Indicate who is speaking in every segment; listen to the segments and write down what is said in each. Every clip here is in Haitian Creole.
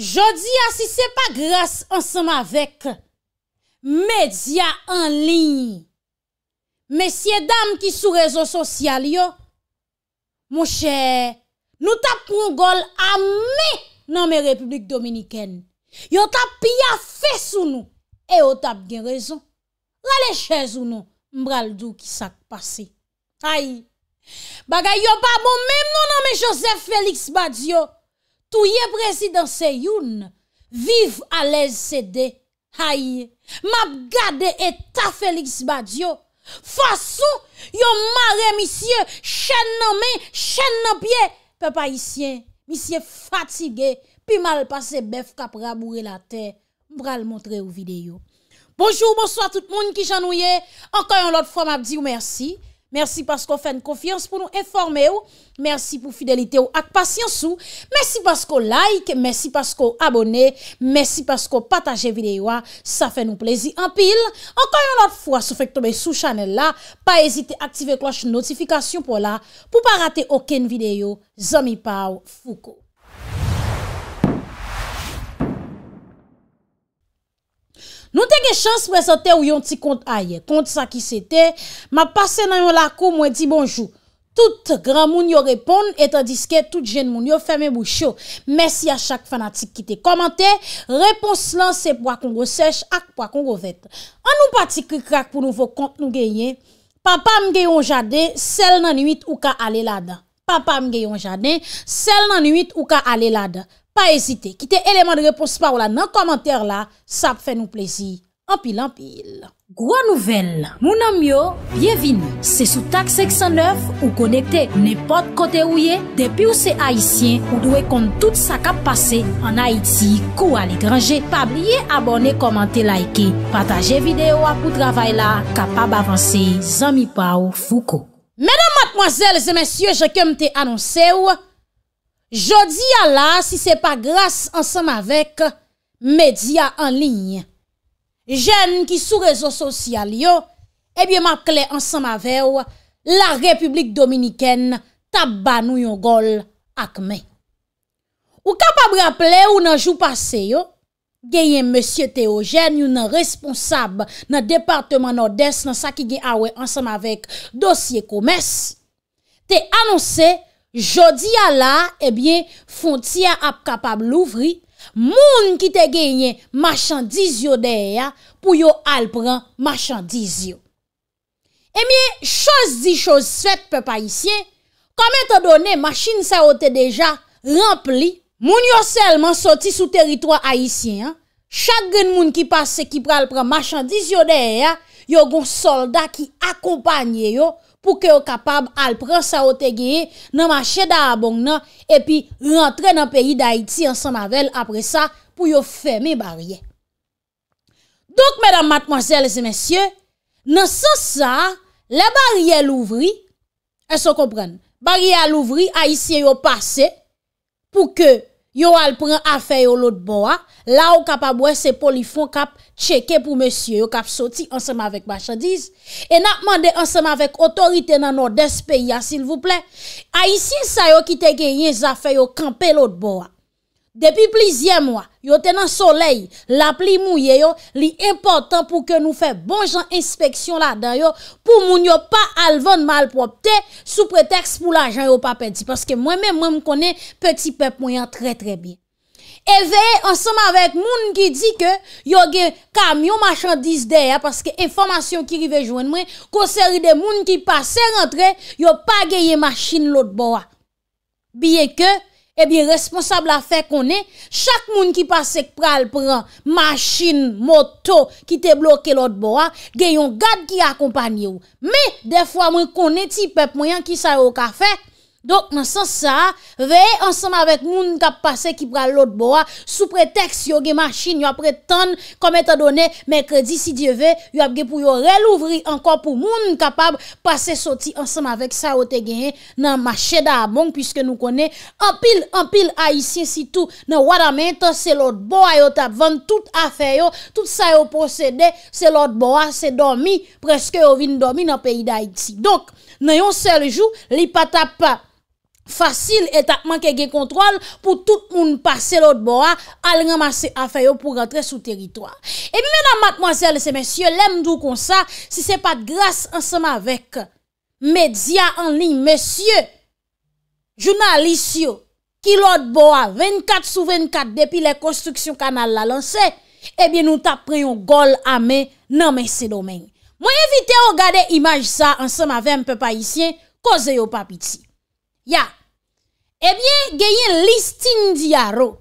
Speaker 1: Jodi a si se pa grase ansem avek, medya anlin, mesye dam ki sou rezo sosyal yo, mouche, nou tap prongol ame nan me Republik Dominiken. Yo tap piya fes ou nou, e yo tap gen rezo. Rale chez ou nou, mbral dou ki sak pase. Ay, bagay yo babon mem nou nan me Joseph Felix Badio, Tou ye prezidansè youn, viv alez sèdè, haye, map gade et ta feliks badyo, fason, yon mare misye, chèn nan men, chèn nan pye, pe pa isyen, misye fatige, pi mal pase bef kap ra moure la tè, bra l montre ou videyo. Bonjour, bonsoit tout moun ki jan ou ye, anto yon lot fwa map di ou mersi, Mersi pasko fèn kofiyans pou nou enforme ou. Mersi pou fidelite ou ak pasyans ou. Mersi pasko like, mersi pasko abone, mersi pasko pataje videyo a. Sa fè nou plezi anpil. Ankoy anot fwa sou fèk tobe sou chanel la. Pa ezite aktive kloche notifikasyon pou la. Pou pa rate oken videyo. Zomi pa ou fuko. Nou te gen chans wè zante ou yon ti kont a ye. Kont sa ki se te, ma pase nan yon lako mwen di bonjou. Tout gran moun yo repon etan diske tout jen moun yo fèmè bou chou. Mèsi a chak fanatik ki te komante. Repons lan se pou akon gosech ak pou akon gosech. An nou pati ki krak pou nou vò kont nou genyen. Papa mge yon jade, sel nan yuit ou ka ale lada. Papa mge yon jade, sel nan yuit ou ka ale lada. Kite eleman de repos pa ou la nan komantèr la, sa ap fè nou plezi. Anpil, anpil. Gwa nouvel, mounan myo, bienvin. Se sou tak 609 ou konekte nipot kote ou ye, depi ou se Haitien ou dwe kont tout sa kap pase, an Haiti, kou al ekranje, pa blye abone komante laike, pataje videyo ap ou travay la, kapab avanse zami pa ou fuko. Mèdam matmoazèl, zè mèsyè, jè kem te anonse ou, Jodi ya la, si se pa grase ansam avek, medya an lini. Jen ki sou rezo sosyal yo, ebyen map kle ansam avew, la Republik Dominiken tabanou yon gol akme. Ou kapab raple ou nan jou pase yo, genyen monsie Teo Jen, yon nan responsab nan Departement Nord-Est nan sa ki ge awe ansam avek dosye koumes, te anonsè, Jodi ya la, ebyen, fon tia ap kapab louvri, moun ki te genye machandiz yo de eya pou yo alpran machandiz yo. Ebyen, chos di chos svet pe pa isye, kome te done, machin sa ote deja rempli, moun yo selman soti sou teritwa a isye. Chak gen moun ki pase ki pral pran machandiz yo de eya, yo goun solda ki akompanye yo. pou ke yo kapab alpran sa o tegeye, nan machè da abong nan, epi rentre nan peyi d'Haïti ansan mavel apre sa, pou yo fèmè barye. Donk, mèdam matmozèl, lèzè mèsyè, nan sa sa, le barye louvri, e so kompren, barye louvri a isye yo pase, pou ke, Yo al pren afe yo lout bo ah. a, la ou kap a bwese poli fon kap cheke pou mesye yo kap soti ansema vek bachadiz. E na mande ansema vek otorite nan nou despe ya sil vouple. A yisi sa yo ki te genyen afe yo kampe lout bo a. Ah. Depi plizye mwa, yo tenan soley, la pli mwye yo, li important pou ke nou fe bon jan inspeksyon la dan yo, pou moun yo pa alvan malpropte, sou preteks pou la jan yo pa pedi, paske mwen mwen mwen mkone, peti pep mwen tre tre bi. E veye, ansanm avet moun ki di ke, yo ge kamyon machandise de ya, paske informasyon ki rive jwen mwen, konseri de moun ki pase rentre, yo pa geye machin lot bo a. Biye ke, e eh bin responsable a fe konen, chak moun ki pasek pral pran, masin, moto, ki te bloke lot bo a, gen yon gad ki akompany ou. Me, defwa mwen konen ti pep mwen yan ki sa yo ka fek, Donk nan san sa, veye ansam avek moun kap pase ki pral lot bo a, sou pretext yo ge machine, yo apre tan, kome ta done, mekredi si die ve, yo apge pou yo rel ouvri anko pou moun kapab, pase soti ansam avek sa o te genye nan mashe da abon, pwiske nou kone, anpil, anpil a isye sitou, nan wad ame, tan se lot bo a yo tap van, tout a fe yo, tout sa yo procede, se lot bo a, se domi, preske yo vin domi nan peyi da iti. Donk, nan yon sel jou, li pa tap pa, Fasil etatman ke ge kontrol Pou tout moun pase lout bo a Al remase a feyo pou rentre sou teritwa E mi mena matmoazel se mesye Lemdou kon sa Si se pat grase ansema vek Medya anli Mesye Jounalisyo Ki lout bo a 24 sou 24 Depi le konstruksyon kanal la lanse E eh bi nou tap preyon gol ame Nan mesye domen Mwen evite o gade imaj sa Ansema vek anpe pa isye Koze yo papiti Ya Ebyen, genyen listin diyaro.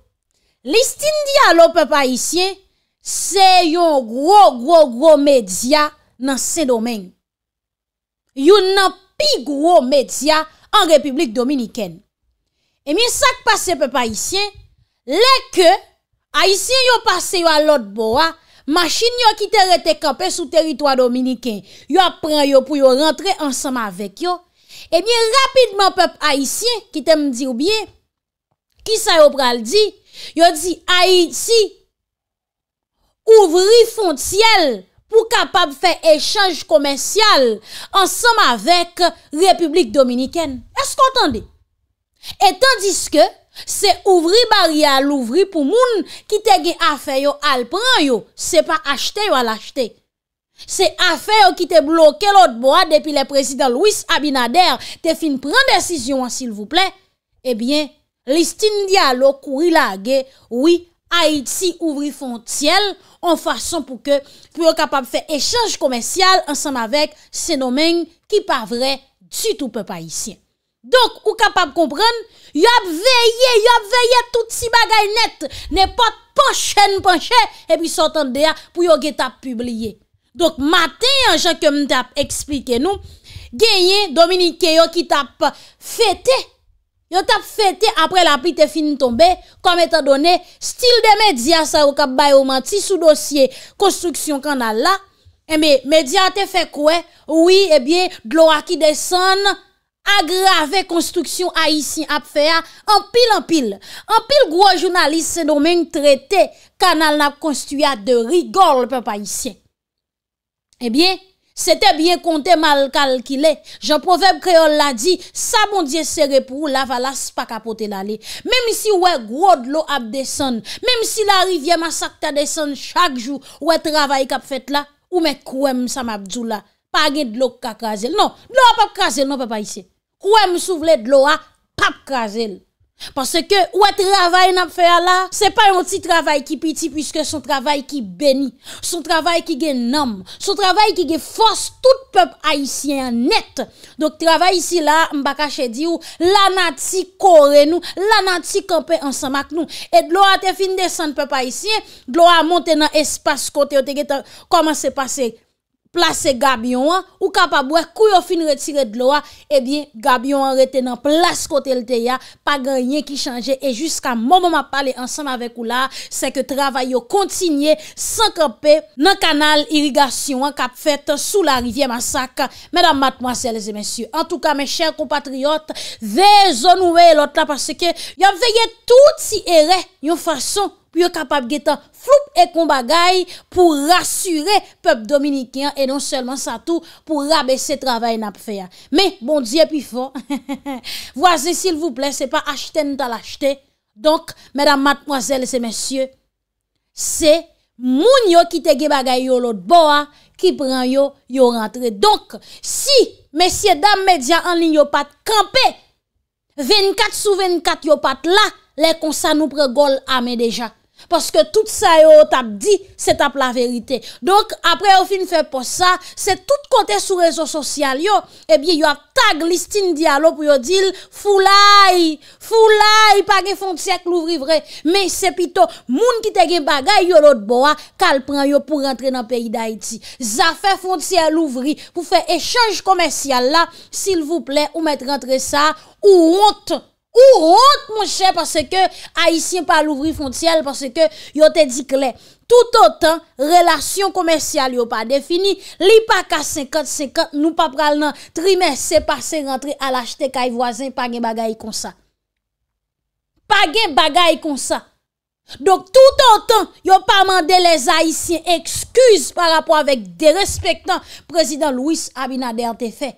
Speaker 1: Listin diyaro, pepe Aisyen, se yon gro, gro, gro medya nan se domen. Yon nan pi gro medya an Republik Dominiken. Ebyen, sak pase pepe Aisyen, leke Aisyen yon pase yon lot bo a, masin yon ki te rete kape sou teritwa Dominiken, yon apren yon pou yon rentre ansama vek yon, Ebyen eh rapidman pep Haitien ki te mdi oubyen, ki sa yo pral di, yo di Haiti ouvri fonciel pou kapab fe echange komensyal ansam avek Republik Dominiken. Esk kontande? Etandiske se ouvri barial, ouvri pou moun ki te gen afe yo alpran yo, se pa achete yo alachete. Se afe ou ki te bloke lout bo a depi le prezident Louis Abinader te fin pren desisyon an sil vouple, ebyen eh listin diyalo kouri la ge oui Haiti ouvri fon tsyel an fason pou ke pou yo kapap fe echange komensyal ansanm avek senomen ki pa vre du tout pe pa isyen. Donk ou kapap kompren, yo ap veye, yo ap veye tout si bagay net, ne pat panchen panchen epi sotan dea pou yo geta publie. Donk maten yon chan ke m te ap eksplike nou, genye Dominike yon ki te ap fete, yon te ap fete apre la pi te finitombe, kom etadone, stil de media sa ou kap bay ou manti sou dosye konstruksyon kanal la, e me media te fe kwe, oui e bie glora ki desen, agrave konstruksyon a isi ap fe a, anpil anpil, anpil gwo jounalist se domen yon trete kanal na konstruya de rigol pe pa isi, E bie, se te bie konte mal kalkile, jan profep kreol la di, sa bon diye sere pou la valas pa kapote la li. Mem si we grod lo ap desen, mem si la rivye masakta desen chak jou, we travaye kap fet la, ou me kouem sa mabdou la, page dlo kakazel. Non, dlo ap kapazel, non pe pa isi. Kouem sou vle dlo ap kapazel. Pansè ke wè travay nap fè ala, se pa yon ti travay ki piti pwiske son travay ki beni, son travay ki gen nam, son travay ki gen fòs tout pèp haisyen net. Dok travay isi la, mbakache di ou, lanati kore nou, lanati kope ansamak nou, et glò a te fin desan pèp haisyen, glò a monte nan espas kote yo te geta, koman se pase? Plase Gabion an, ou ka pa bwe kou yo fin retire dlo a, e bien Gabion an rete nan plase kote lte ya, pa ganyen ki chanje. E jiska mou mou ma pale ansanm avek ou la, se ke travay yo kontinye sankanpe nan kanal irigasyon an kap fete sou la rivye masaka. Medan mat mwasele ze mensye, an tou ka men chen kompatriot, ve zon ou e lot la parce ke yo veye tout si ere yon fason. capable de floup et combagay pour rassurer peuple dominicain et non seulement ça tout pour rabaisser travail n'a fait. Mais bon Dieu puis fort. Voici s'il vous plaît, c'est pas acheter n'ta l'acheter. Donc mesdames, mademoiselles et messieurs, c'est moun yo qui te bagay yo l'autre boa qui prend yo yo Donc si messieurs dames médias en ligne yo pas camper 24 sur 24 yo pas là, les comme ça nous prend gol armé déjà. Paske tout sa yo tap di, se tap la verite. Donk apre yo fin fe po sa, se tout kote sou rezo sosyal yo, ebye yo av tag listin di alo pou yo dil fulay, fulay, pa ge fonciak louvri vre. Me se pito moun ki te ge bagay yo lot boa, kal pran yo pou rentre nan peyi da iti. Za fe fonciak louvri pou fe echange komensyal la, si l vou ple ou met rentre sa ou ontre. Ou rote moun chè parce ke haisyen pa l'ouvri fontyel parce ke yo te di kle. Tout autant, relasyon komersyal yo pa defini. Li pa kase 50-50, nou pa pral nan trimè se pase rentre al achete ka y voazen page bagay kon sa. Page bagay kon sa. Donk tout autant, yo pa mande les haisyen ekskuse par rapport avèk de respektan prezident Louis Abinader te fè.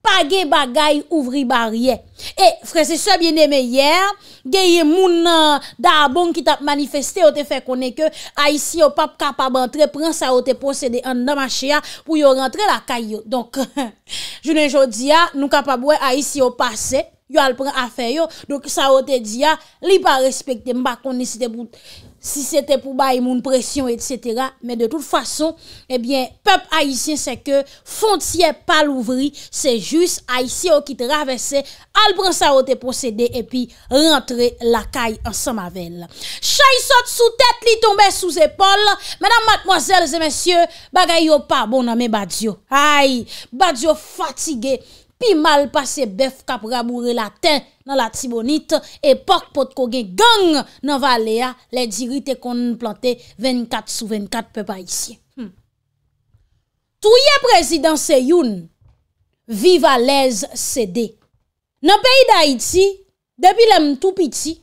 Speaker 1: Page bagay, ouvri barye. E frese se biene me yer, geye moun euh, da abon ki tap manifeste, ote fe konen ke, a isi yo pap kapab entre, pren sa ote posede an damache ya, pou yo rentre la kay yo. Donk, jounen jodi ya, nou kapab we a isi yo pase, yo al pren afe yo, donk sa ote di ya, li pa respekte mbak konen si te bout. si c'était pour bailler mon pression, etc. Mais de toute façon, eh bien, peuple haïtien, c'est que fontier pas l'ouvrir, c'est juste haïtien qui traverse, al prend ou te procédé et puis rentrer la caille ensemble avec elle. saute sous tête, li tomber sous épaule. Mesdames, mademoiselles et messieurs, bagay yo pas bon nan mes badio. Aïe, badio fatigué. pi mal pase bef kap ramoure la ten nan la tibonit, epok pot kogue gang nan valea, le dirite kon plante 24 sou 24 pe pa isye. Hmm. Touye prezident se youn, viva lez sede. Nan peyi da iti, debi lem tou piti,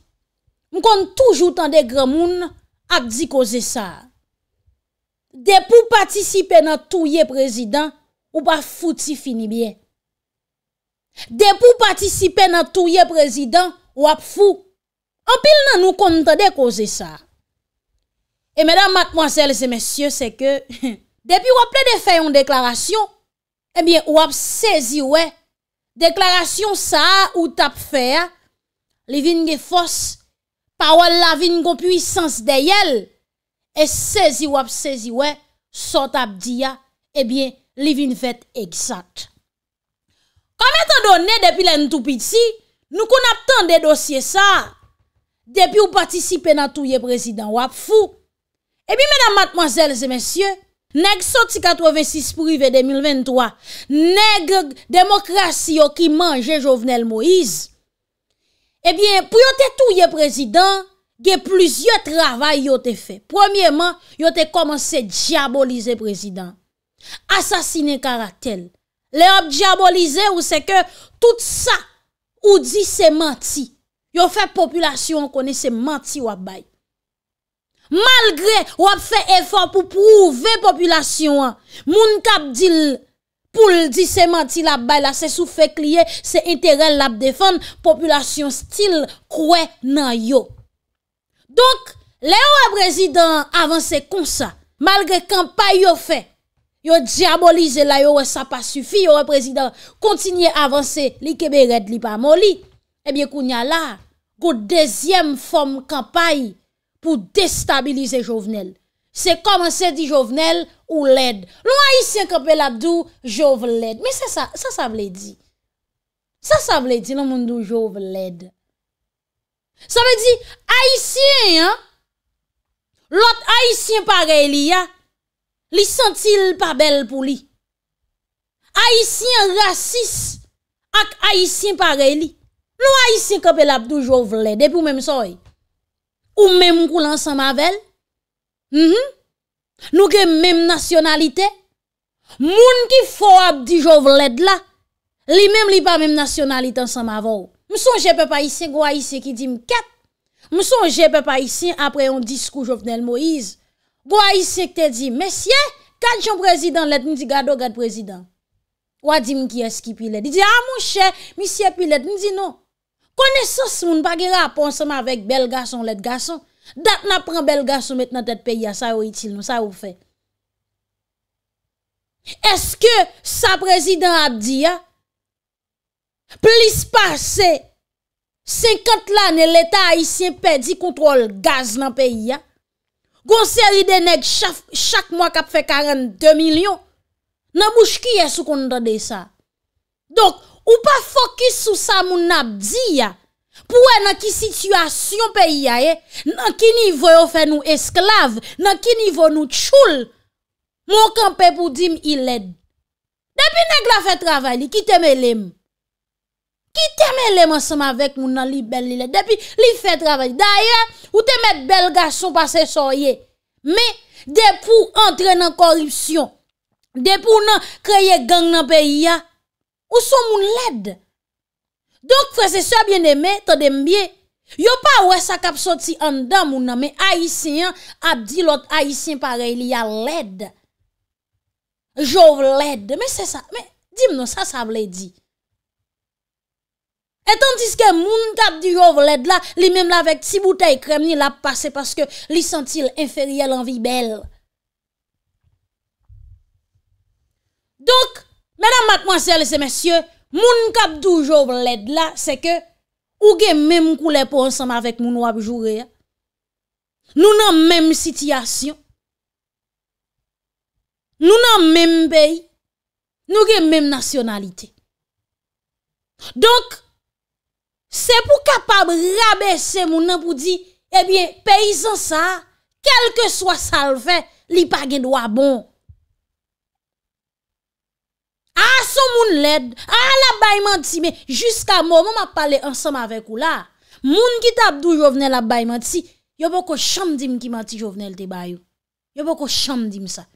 Speaker 1: mkon toujou tande gremoun ak di koze sa. De pou patisipe nan touye prezident, ou pa fouti fini bien. De pou patisipe nan touye prezident, wap fou. Anpil nan nou konta de koze sa. E mèdam, matmoazèl, zè mèsyè, se ke, depi wap lè de fè yon deklarasyon, e eh bie wap sezi wè, deklarasyon sa ou tap fè ya, li vin ge fòs, pa wè la vin go puysans de yel, e sezi wap sezi wè, so tap diya, e eh bie li vin fèt egzat. Kam etan do ne depi len tout piti, nou kon ap tan de dosye sa depi ou patisipe nan touye prezident wap fou. E bi mena matmozèlze mensyè, neg soti 86 prive 2023, neg demokrasi yo ki manje jovenel Moïse, e eh bi pou yote touye prezident, ge plizye travay yote fe. Premierman, yote komanse diabolize prezident, asasine karak tel. Le yo ap diabolize ou se ke tout sa ou di se manti. Yo fe populasyon konen se manti wap bay. Malgre wap fe efor pou prouve populasyon an. Moun kap dil pou l di se manti la bay la se sou fe kliye se enterelle la defan. Populasyon stil kwe nan yo. Donk le yo ap rezyden avanse kon sa. Malgre kampay yo fe. Yo diabolize la, yo wè sa pa sufi, yo wè prezident kontinye avanse li kebe red li pa moli. Ebyè koun ya la, go dezyem form kampay pou destabilize jovenel. Se komanse di jovenel ou led. Lou aisyen kampel la dou, jove led. Mè se sa, sa sa vle di. Sa sa vle di, loun moun dou jove led. Sa vle di, aisyen, lout aisyen pareli ya, Li sentil pa bel pou li. Aisyen rasis ak aisyen pareli. Nou aisyen kapel mhm. ap di jo vlede pou mèm soye. Ou mèm koulan sa mavel. Nou ke mèm nasyonalite. Moun ki fò ap di jo vlede la. Li mèm li pa mèm nasyonalite an sa mavor. Mèm son jèpe pa aisyen gwa aisyen ki di mkèp. Mèm son jèpe pa aisyen apre yon diskou jo fnel Moïse. Bo a isye ki te di, mesye, kal chon prezident let, ni di gado gade prezident. Ou a di mki eski pi ah, non. let, di di, a monshe, misye pi let, ni di nou. Konesos moun bagira a ponseman vek bel gason let gason. Dat na pran bel gason met nan tet peyi ya, sa ou itil nou, sa ou fe. Eske sa prezident ap di ya? Plis pase, 50 lane leta a isye pedi kontrol gaz nan peyi ya. Gonseli denek chak mwa kap fe 42 milyon. Nan mwish kiye sou kondade sa. Donk, ou pa fokus sou sa mw nabdi ya. Pouwe nan ki situasyon pe yaye, nan ki nivyo yo fe nou esklav, nan ki nivyo nou tchoul. Mwokan pe pou di m iled. Depi neg la fe travay li, ki teme leme. ki teme leman seman vek moun nan li bel li le, depi li fe travaj. Daya, ou teme bel gaso pase soye, me depou entre nan korupsyon, depou nan kreye gang nan peyi ya, ou son moun led. Donk fese soye bien deme, to deme bie, yo pa wè sa kap soti an dan moun nan, me aisyen ap di lot aisyen pareli ya led. Jow led, me se sa, me dim nou sa sa vle di. Etantis ke moun kap du jov led la, li mem la vek ti boutei krem ni la pase paske li sentil inferyel an vi bel. Donk, mena matman sel se mesye, moun kap du jov led la, se ke, ou gen men mkou le pou ansanme avek moun wabjou reya, nou nan menm sityasyon, nou nan menm bey, nou gen menm nasyonalite. Donk, c'est pour capable rabaisser mon nom pour dire eh bien paysan ça quel que soit ça le fait li pas gen droit bon ah son moun l'aide ah la bay menti mais jusqu'à moment m'a parlé ensemble avec ou là moun ki tap dou Jovenel la bay menti yo pas chambre cham dim ki menti Jovenel te bayou yo pas ko cham dim ça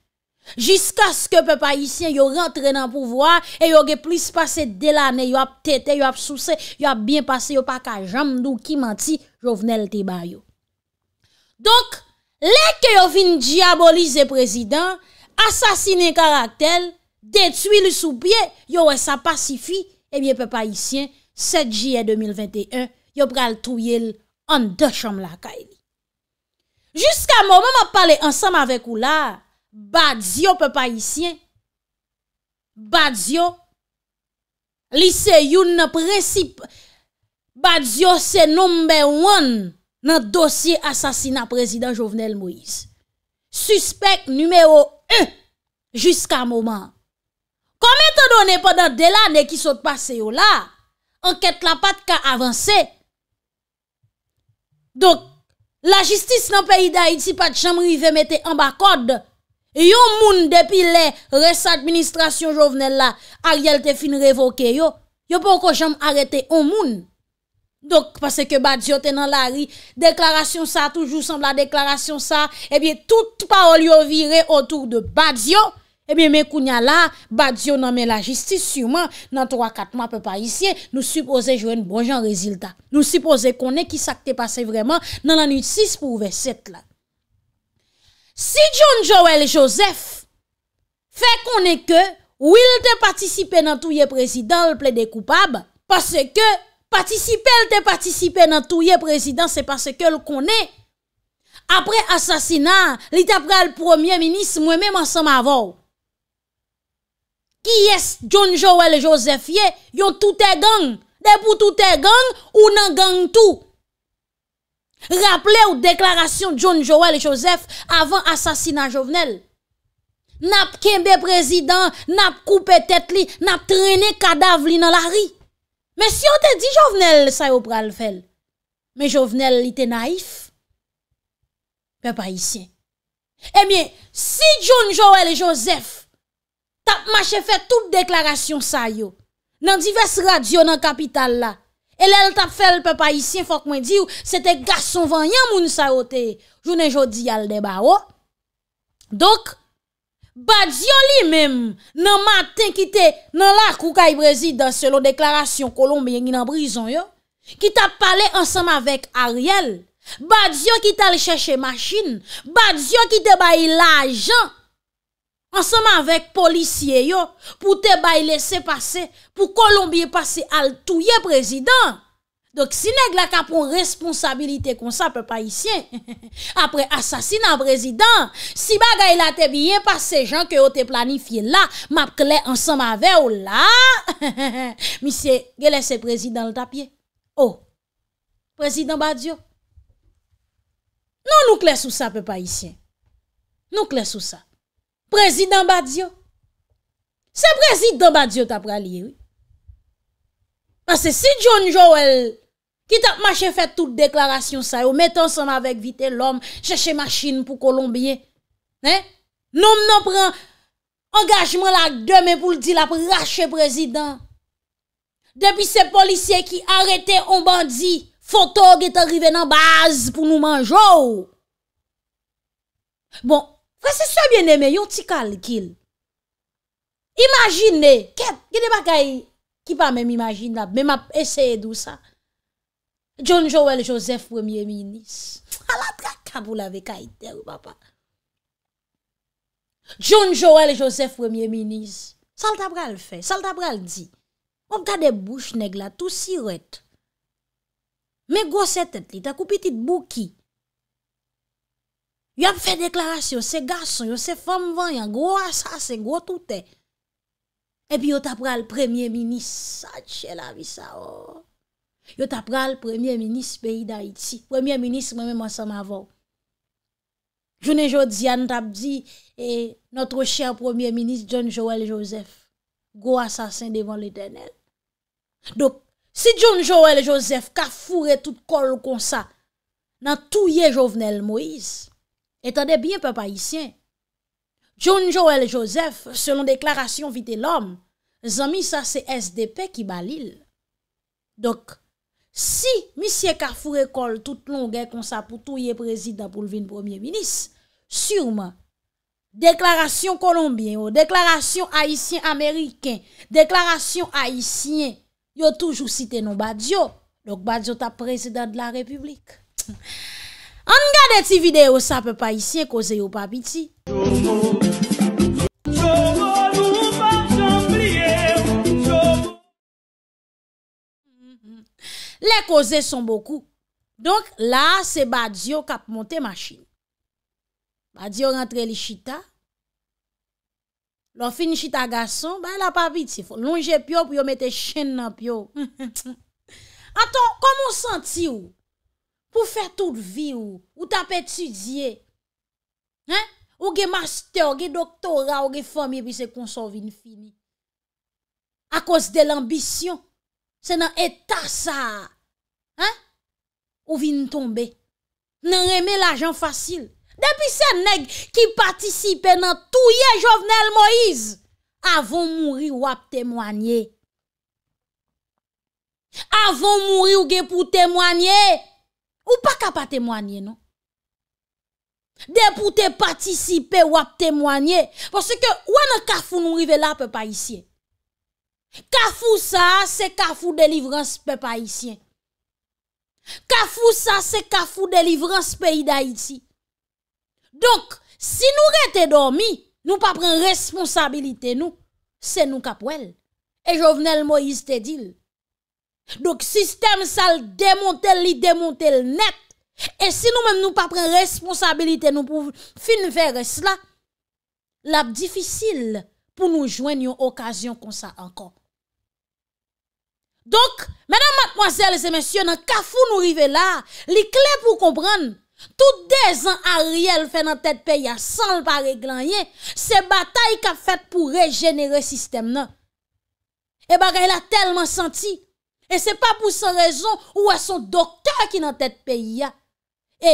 Speaker 1: Jisk aske pepa isyen yo rentre nan pouvoar E yo ge plis pase de la ane Yo ap tete, yo ap souse, yo ap bin pase Yo pa ka jam nou ki manti Jou vnen lte bar yo Donk, lek yo vin diabolize prezident Asasine karak tel Detui l sou pie Yo wè sa pasifi Ebyen pepa isyen 7 jye 2021 Yo pral touye l An de chom laka eni Jisk a momen ma pale ansam avek ou la Badzio pe pa isyen. Badzio. Liseyoun nan presip. Badzio se noumbe one nan dosye asasina prezident Jovenel Moïse. Suspek numero un. Jiska mouman. Komete do ne padan de la ne ki sot pase yo la. Enket la pat ka avanse. Donk la jistis nan peyi da iti pat chanmri ve mette anba kodde. Yo moun depi le resadministrasyon jovenel la Al yal te fin revoke yo Yo pou ko jom arete yo moun Dok pase ke Badzio te nan la ri Deklarasyon sa toujou Samb la deklarasyon sa Ebyen tout pa ou liyo vire Otour de Badzio Ebyen me kounya la Badzio nan men la jistis Suman nan 3-4 moun pe pa isye Nou suppose jwen bon jan rezilda Nou suppose konen ki sakte pase vreman Nan anit 6 pou ve 7 la Si John Joël Joseph fè konè kè, ou il te patisipe nan touye prezident l ple de koupab, pase ke patisipe, el te patisipe nan touye prezident, se pase ke l konè. Apre asasina, li tapre al premier ministre, mwen mè mwansan ma vò. Ki es John Joël Joseph ye, yon toutè gang, debout toutè gang, ou nan gang tou. Rappele ou deklarasyon John, Joel et Joseph avan asasina Jovenel. Nap kenbe prezident, nap koupe tet li, nap trene kadav li nan la ri. Men si yo te di Jovenel sa yo pral fel, men Jovenel li te naif, pe pa isye. Emyen, eh si John, Joel et Joseph tap machefe tout deklarasyon sa yo, nan divers radio nan kapital la, E lè l tap fèl pe pa yisyen fòk mwen diw, se te garson vanyan moun sa yote, jounen jodi yal deba wò. Dok, badzio li mèm, nan matin ki te nan lak ou kay Brezi dan selo deklarasyon kolombe yengi nan brison yo, ki tap pale ansam avèk Ariel, badzio ki tal chèche machin, badzio ki te bayi lajan, ansanman vek polisye yo, pou te bay lese pase, pou kolombie pase al touye prezident. Dok si neg la ka proun responsabilite kon sa, pe pa isye, apre asasina prezident, si bagay la te biye, pa se jan ke yo te planifiye la, map kle ansanman vek ou la, misye, ge lese prezident l tapye, o, oh, prezident badyo, nou nou kle sou sa, pe pa isye, nou kle sou sa, Prezidant Badiou. Se prezidant Badiou tap pralye. Pase si John Joel ki tap mache fè tout deklarasyon sa yo met ansan avèk vite l'om chèche machine pou Kolombie. Nè? Nòm nan pran angajman lak demè pou l'di la pou rache prezidant. Depi se polisye ki arete on bandi fotò gè t'arive nan baz pou nou manjou. Bon. Kwa se sebyen eme, yon ti kalkil. Imajine, ket, geni baka ki pa men m'imagine la, men map eseye dousa. John Joel Joseph premier minis. Fala trakabou la vek ay der wapa. John Joel Joseph premier minis. Sal tabra l fe, sal tabra l di. Om kade bouch neg la, tou si ret. Men goset et li, ta kou pitit bou ki. Yo ap fè deklarasyon, se gason, yo se fèm vanyan, gwo asasen, gwo touten. Epi yo tap ral premier minis, sa tche la vi sa o. Oh. Yo tap ral premier minis peyi da iti. Premier minis mwen mwen sa m avon. Jounen jòd zi an tap zi, e notro chèr premier minis John Joel Joseph, gwo asasen devan l'Eternel. Dok, si John Joel Joseph ka fure tout kol kon sa, nan touye jòvnel Moïse, Etan de biye pepe Haitien. John Joël Joseph, selon Déclaration Vité L'Homme, zan misa se SDP ki balil. Dok, si misi e ka fure kol tout long e konsa pou tou ye prezida pou l'vin premier-ministre, surman, Déclaration Colombien, ou Déclaration Haitien-Américain, Déclaration Haitien, yo toujou site nou Badiou, lok Badiou ta prezida de la République. Tchoum. Angade ti videyo sa pe pa isye koze yo papiti. Le koze son boku. Donk la se badyo kap monte masin. Badyo rentre li chita. Lo fin chita gason, ba la papiti. Fon longe pyo pou yo mete chen nan pyo. Aton, komon senti yo? pou fè tout vi ou, ou tap etudie, ou ge master, ou ge doktora, ou ge fòmye, pi se konsòvini fini, akos de l'ambisyon, se nan etasa, ou vini tombe, nan reme l'ajan fasil, depi se neg ki patisipe nan touye jovnel Moïse, avon mouri wap temwanyè, avon mouri ou ge pou temwanyè, ou pas capable témoigner non Dès pour te participer ou témoigner parce que ou nan kafou nous rive là peuple haïtien. Kafou ça c'est kafou délivrance peuple haïtien. Kafou ça c'est kafou délivrance pays d'Haïti. Donc si nous rete dormi, nous pas prendre responsabilité nous, c'est nous kapouel. Et Jovenel Moïse te dit Donk, sistem sa l demonte l li demonte l net E si nou menm nou pa pren responsabilite nou pou fin veres la La b difisil pou nou jwen yon okasyon kon sa ankon Donk, menan matmoazel se mensyon, nan ka foun nou rive la Li kle pou kompran, tout dezan a riel fe nan tet pe ya san l pa reglan ye Se batay ka fet pou regenere sistem nan E bagay la telman santi E se pa pou se rezon ou a son doktor ki nan tet peyi ya. E,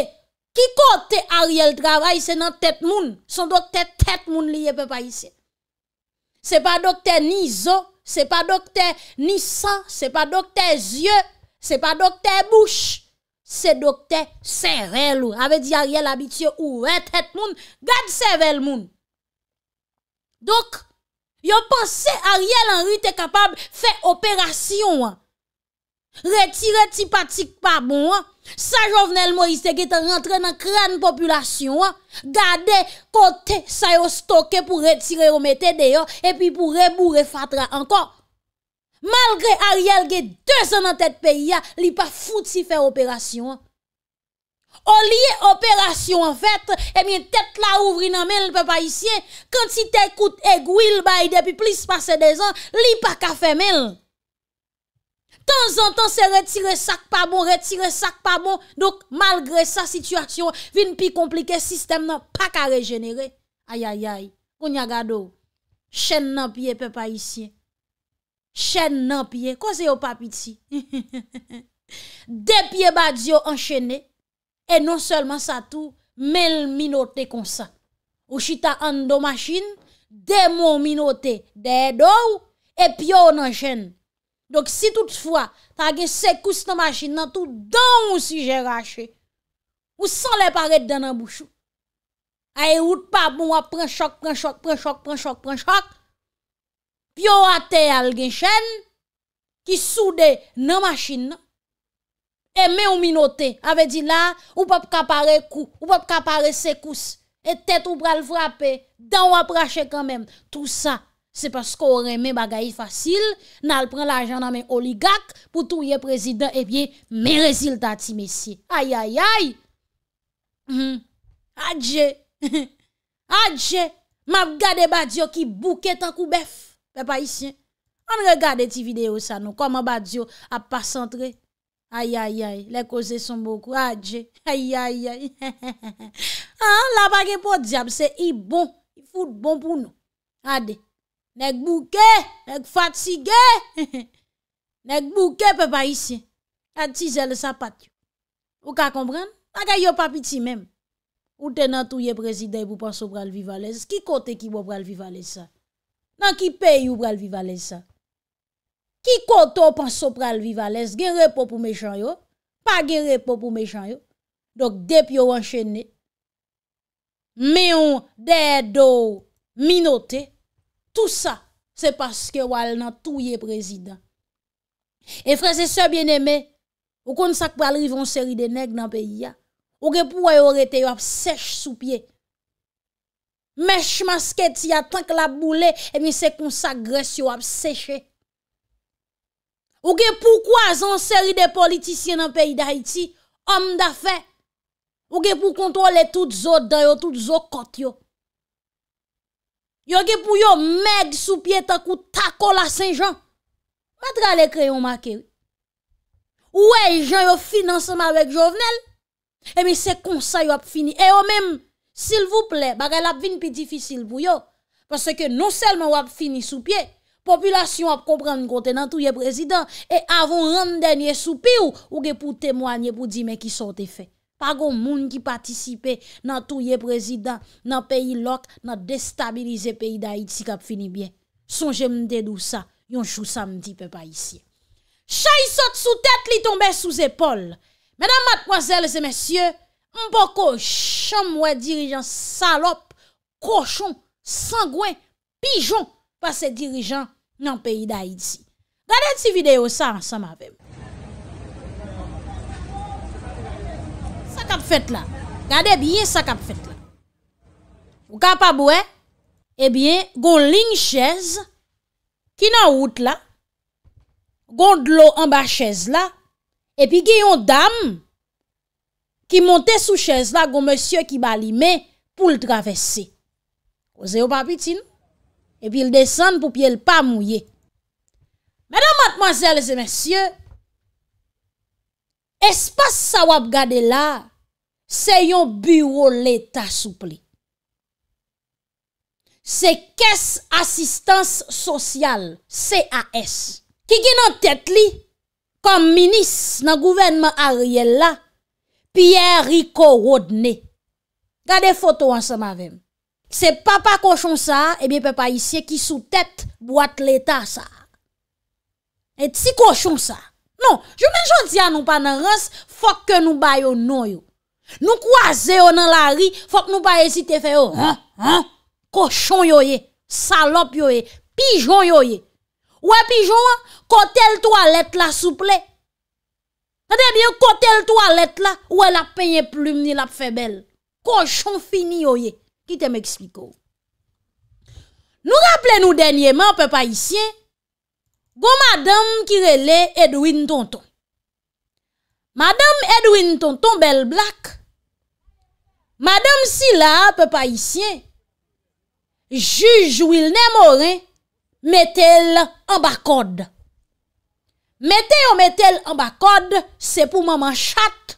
Speaker 1: ki kote Ariel travay se nan tet moun. Son doktor tet moun liye pe pa yise. Se pa doktor nizo, se pa doktor nisan, se pa doktor zye, se pa doktor bouche. Se doktor serrel ou. Ave di Ariel abitye ou. Ou e tet moun, gade serrel moun. Dok, yo pense Ariel anri te kapab fe operasyon. Retire ti patik pa bon an, sa jovenel moriste ge te rentre nan kran populasyon an, gade kote sa yo stoke pou retire ou mette deyon, epi pou rebou refatra ankon. Malgre Ariel ge dezen nan tet peyi an, li pa foute si fe operasyon an. O liye operasyon an fet, e eh miye tet la ouvri nan men l pe pa isye, kante si te koute e gouil bayi depi plis pase deyon, li pa kafe men l. tan zan tan se retire sak pa bon, retire sak pa bon, dok malgre sa situasyon, vin pi komplike, sistem nan pa ka regenere. Ayayay, pou nyaga do, chen nan pie pe pa isye. Chen nan pie, kon se yo papi ti? De pie badyo enchenne, e non selman sa tou, menl minote konsa. Ou chita an do masjin, de moun minote, de edou, e pyo nan chenne. Dok si toutfwa, ta gen sekous nan masjin nan tout, dan ou si jera che, ou san le paret dan nan bouchou, a e wout pa pou wap pran chok, pran chok, pran chok, pran chok, pran chok, pyo wate al gen chen, ki soude nan masjin nan, e me ou minote, ave di la, ou pap kapare kou, ou pap kapare sekous, e tet ou pral frape, dan wap rache kanmen, tout sa. Se pasko ou remen bagayi fasil, nan al pren la janda men oligak, pou touye prezident, ebyen eh men reziltati mesye. Ay, ay, ay! Mhm. Adje! Adje! Mab gade badyo ki bouke tankou bef! Fè pa isye! An regade ti video sa nou, koman badyo ap pa sentre? Ay, ay, ay! Le koze son bokou, adje! Ay, ay, ay! La bagay pou diap, se i bon! Fout bon pou nou! Adje! Nèk bouke, nèk fatige, nèk bouke pe pa isye. Nèk tizè le sapat yo. Ou ka kompran? Maka yo papiti mèm. Ou tenan touye prezidey pou panso pral vivalèz. Ki kote ki wop pral vivalèz sa? Nan ki pe yu pral vivalèz sa? Ki kote ou panso pral vivalèz? Gen repop ou mechanyo? Pa gen repop ou mechanyo? Dok dep yo anchenè. Mè yon dè do minote. tout sa se paske wale nan touye prezidant. E freze se bieneme, ou kon sak pal rivon seri de neg nan peyi ya, ou ge pou a yo rete yo ap sech sou pie. Mesh maske ti ya tank la boule, e mi se konsagre si yo ap seche. Ou ge pou kwa zan seri de politisye nan peyi da iti, om da fe. Ou ge pou kontrole tout zo da yo, tout zo kot yo. Yo ge pou yo meg sou pye takou takou la Saint-Jean. Matra le kreyon maken. Ouwe, jean yo financeman wek Jovenel. Emi se konsay yo ap fini. E yo men, s'il vous plè, bak el ap vin pi difisil pou yo. Pase ke nou selman yo ap fini sou pye. Populasyon ap kompran kon tenan tou ye prezident. E avon rande denye sou pye ou ge pou temwanyen pou di me ki sote fey. Pago moun ki patisipe nan touye prezident nan peyi lok nan destabilize peyi da iti kap fini bien. Sonje mde dousa, yon chousa mdi pe pa isi. Chay sot sou tet li tombe sou zepol. Menan matkwazel zemesye, mpoko chanmwe dirijan salop, koshon, sangwen, pijon pa se dirijan nan peyi da iti. Gade ti video sa, sa mapem. sa kap fèt la. Gade biye sa kap fèt la. Ou kap ap wè, e eh bie, gon ling chèz, ki nan wout la, gon dlo an ba chèz la, e pi gen yon dam, ki monte sou chèz la, gon mèsyè ki bali me, pou l travèsse. Ose ou pa pitin? Non? E pi l desan pou pi el pa mouye. Mèdan matman zèl zè mèsyè, Espas sa wap gade la, se yon bureau l'Etat soupli. Se kes asistans sosyal, C.A.S. Ki ki nan tet li, kom minis nan gouvenman Ariel la, Pierre Rico Rodney. Gade foto an sa mavem. Se papa koshon sa, e bi pe pa isye ki sou tet boat l'Etat sa. Et si koshon sa. Non, jomen chotia nou pa nan rans, fok ke nou bayo nou yo. Nou kwa ze yo nan la ri, fok nou baye si te fe yo. Kochon yo yo, salop yo yo, pijon yo yo. Ou e pijon, kotel toalet la souple. Ate bien, kotel toalet la, ou e la peye ploum ni la febel. Kochon fini yo yo. Ki te me ekspliko. Oh? Nou rappele nou denye men, anpe pa isye. Gon madame kirele Edwin Tonton. Madame Edwin Tonton bel blak. Madame si la pe pa isyen. Juj ou il ne more, metel an bakode. Mete ou metel an bakode, se pou maman chat.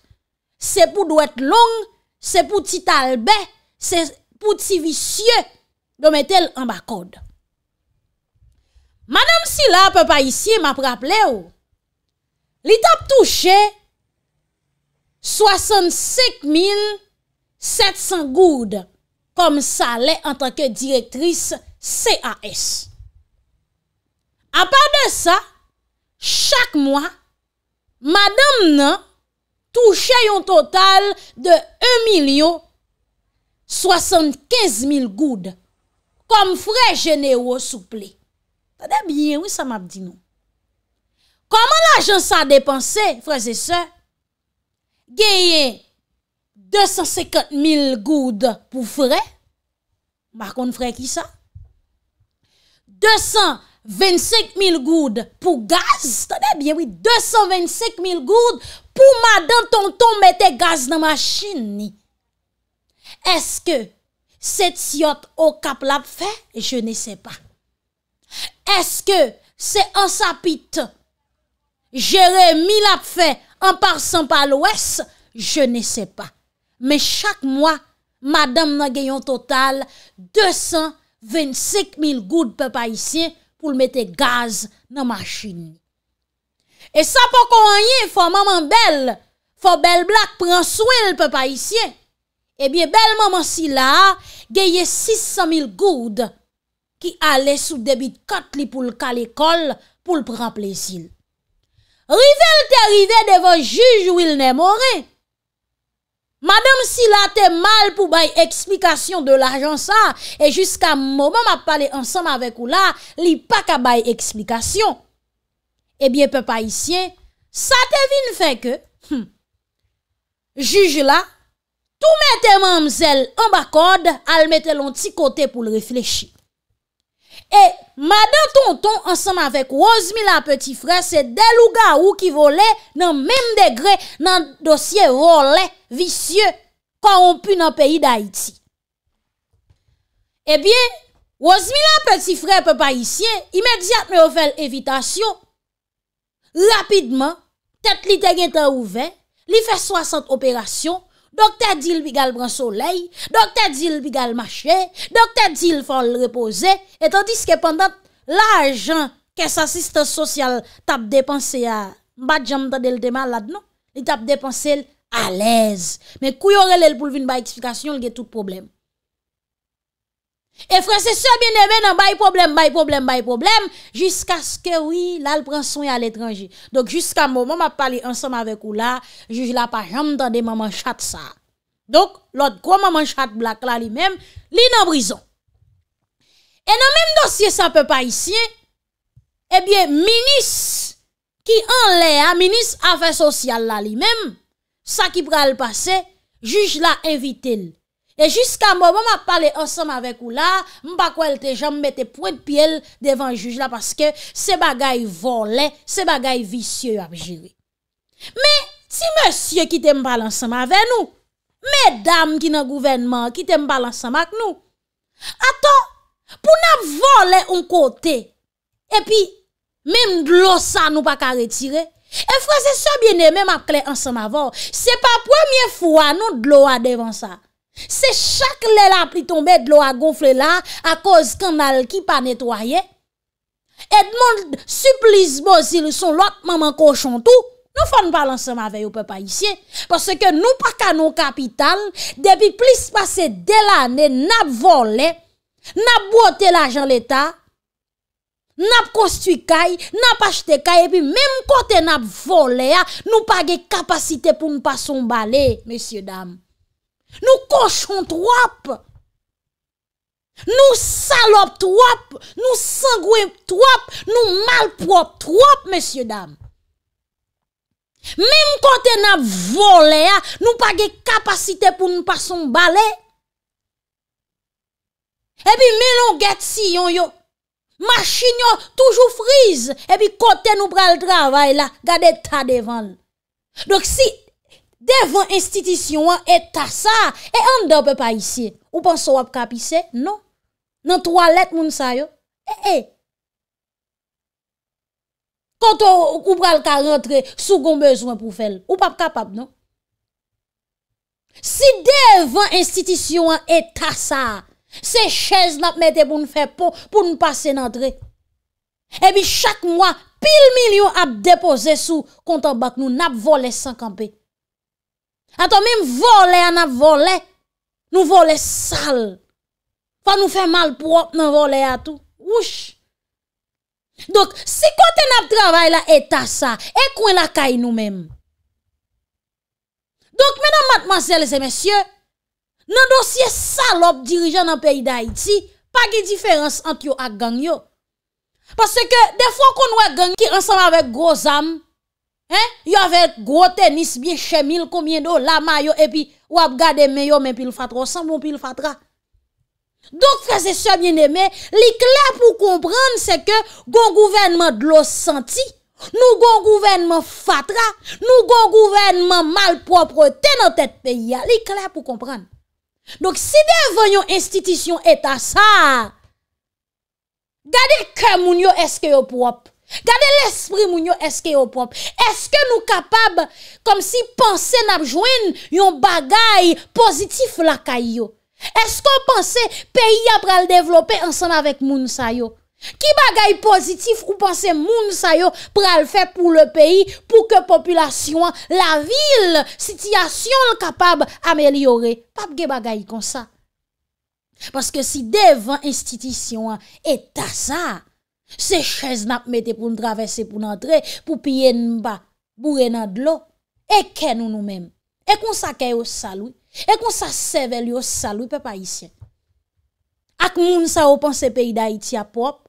Speaker 1: Se pou dwet long, se pou ti talbe. Se pou ti visye, do metel an bakode. Madame Silla pe pa isye ma praple ou, li tap touche 65.700 goud kom sa le an tanke direktris C.A.S. A pa de sa, chak mwa, madame nan touche yon total de 1.075.000 goud kom fre genero soupley. Tade bien, wè sa map di nou. Koman l'agen sa depanse, freze se, geye 250.000 goud pou fre, bakon fre ki sa, 225.000 goud pou gaz, tade bien wè, 225.000 goud pou madan ton ton mette gaz nan ma chini. Eske set siot o kaplap fe, je ne se pa. eske se ansapit jere mil ap fe anparsan pa lwes, je ne se pa. Me chak mwa, madame nan geyon total 225 mil goud pe pa isye pou lmete gaz nan machini. E sa pou konwenye, fwa maman bel, fwa bel blak pransou el pe pa isye, e bie bel maman si la, geye 600 mil goud anparsan pa lwes. ki ale sou debit kot li pou l kalekol pou l praplezil. Rive l te rive devon juj wil ne more. Madame si la te mal pou bay eksplikasyon de l ajan sa, e jiska momon ma pale ansanm avek ou la, li pa ka bay eksplikasyon. Ebyen pe pa isye, sa te vin feke. Hmm, juj la, tou mette mam zel an ba kode, al mette lon ti kote pou l reflechi. E madan tonton ansanm avèk wazmi la peti frè, se delou ga ou ki vole nan menm degre nan dosye role visye korompu nan peyi da iti. Ebyen, eh wazmi la peti frè pe pa iti, imediat me ovel evitasyon. Lapidman, tet li te gen ta ouve, li fe swasant operasyon. Dokte dil bi gal bransoley, dokte dil bi gal mache, dokte dil fol repose, etan diske pandat la ajan kes asiste sosyal tap depanse a badjam ta del demalad nou, li tap depanse alèz. Me kouyore lèl pou vin ba eksplikasyon lge tout probleme. E fre se se bine men nan bayi problem, bayi problem, bayi problem Jiska se ke wii la l pran son ya l etranji Donk jiska mouman ma pali ansanm avek ou la Juj la pa jam tande maman chat sa Donk lot kwa maman chat blak la li men Li nan brison E nan men dosye sa pe pa isye Ebyen minis Ki an le a, minis afen sosyal la li men Sa ki pre al pase Juj la evite l E jiska mò, mò m ap pale ansam avek ou la, m pa kou elte jan m mette pou et pi el devan juj la, paske se bagay volen, se bagay visye yo ap jiri. Me ti mè sye ki te m pale ansam avek nou, me dam ki nan gouvenman ki te m pale ansam ak nou. Aton, pou n ap volen un kote, epi mèm dlo sa nou pa ka retire, e fwese sou biene mèm ap kle ansam avon, se pa pwemye fwa nou dlo a devan sa, Se chak lè la pri tombe d'lo a gonfle la, a koz kanal ki pa netwaye, et moun suplis bo zil son lòt maman kochon tou, nou fòn balan seman veyo pe pa isye. Pòsè ke nou pa kanon kapitan, depi plis pase delanè, nap vole, nap bote la jan l'Etat, nap konstwi kay, nap achte kay, epi mèm kote nap vole, nou page kapasite pou nou pa son bale, mèsyè dam. Nou koshon trwap. Nou salop trwap. Nou sangwe trwap. Nou malprop trwap, mèsyè dam. Mèm kote nan vole, nou page kapasite pou nou pason bale. E bi menon get si yon yo. Machin yo toujou friz. E bi kote nou pral travay la. Gade ta devan. Dok si, Devan institisyon an e tasa, e an depe pa isi. Ou pan sou ap kapise? Non. Nan trwalet moun sayo? E eh, e. Eh. Kontou ou pral ka rentre, sou gon bezwen pou fel. Ou pap kapap, non? Si devan institisyon an e tasa, se chez nap mette pou nou fè pou, pou nou pase nantre. E bi chak mwa pil milyon ap depose sou kontou bak nou nap vole sankanpe. Aton mèm vole an ap vole, nou vole sal. Pa nou fe mal pou ap nan vole atou. Wouche. Dok, si kote nap travay la etasa, ekwen la kay nou mèm. Dok, mè nan matman zèl zè mèsyè, nan dosye salop dirijan nan peyi da iti, pa ge diferans antyo ak gangyo. Pasè ke defon kon wè gangyo ki ansan avèk groz amm, Yon ve grote nis biye chemil komyen do la mayo epi wap gade men yo men pil fatra, san bon pil fatra. Donk prese se biene men, li kla pou kompran se ke gon gouvenman dlo santi, nou gon gouvenman fatra, nou gon gouvenman malpropre tenan tet pe ya, li kla pou kompran. Donk si de venyon institisyon eta sa, gade ke moun yo eske yo pou wap. Gade l'esprit moun yo eske yo pomp Eske nou kapab Kom si panse napjwen Yon bagay pozitif la kay yo Eske panse Pey ya pral devlope ansan avek moun sa yo Ki bagay pozitif Ou panse moun sa yo Pral fe pou le peyi Pou ke populasyon la vil Sityasyon kapab amelyore Papge bagay konsa Paske si devan institisyon E tasa Se chez nap mette pou n travese pou n entre, pou piye n ba, pou re nan dlo, e ken nou nou men. E kon sa ke yo salou, e kon sa sevel yo salou pe pa isye. Ak moun sa open se peyi da iti apop,